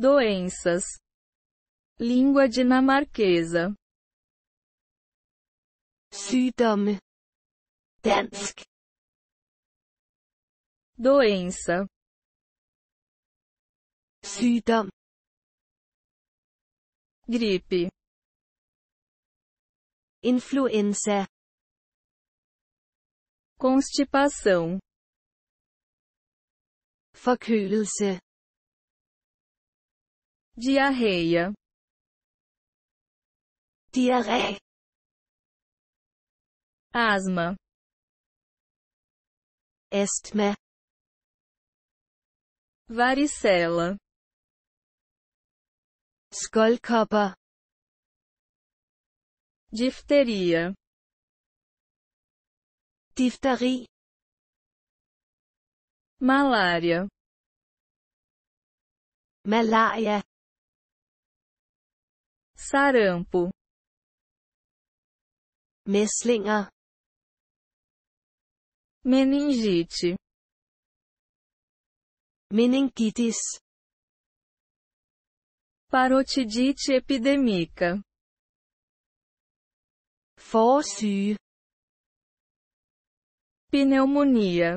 doenças, língua dinamarquesa, sygdomme, dansk, doença, sygdom, gripe, influenza, constipação, forkølelse, Diarreia. diarreia, Asma. Estme. Varicela. Skolkopper. Difteria. Difteri. Malária. Malária sarampo meslinga, meningite meningitis parotidite epidêmica forsyge pneumonia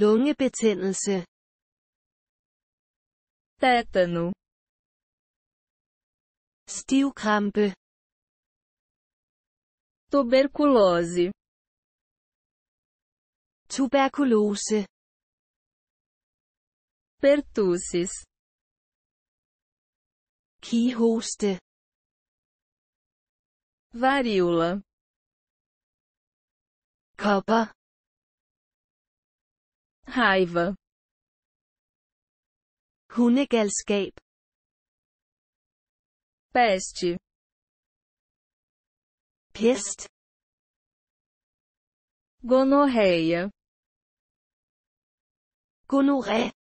lungebetændelse tétano Stilkampe. tuberculose, tuberculose pertussis, kihoste, varíola, copa raiva, hundegalskab, peste, pest, gonorreia, gonorré,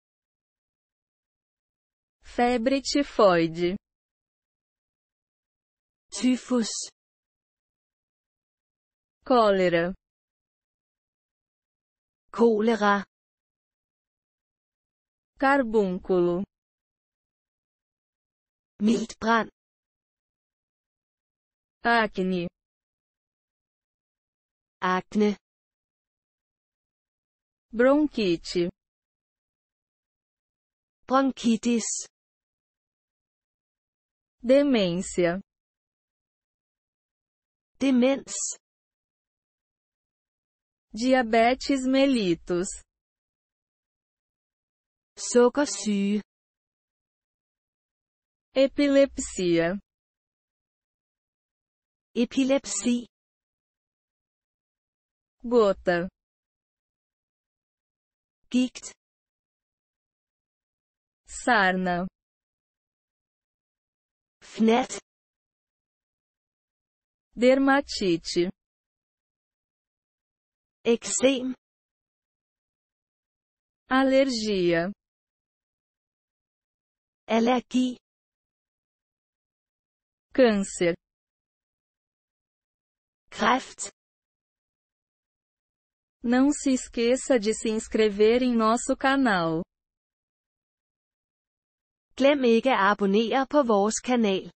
febre tifoide, tifus, cólera, cólera, carbúnculo, miltbrand, Acne. Acne. Bronquite. Bronquitis. Demência. Demens. Diabetes mellitus. Sukkersyge. Epilepsia epilepsia, gota gikt sarna fnet dermatite eczema alergia ela é aqui câncer Kraft. Não se esqueça de se inscrever em nosso canal. Glem ikke at abonnere på vores kanal.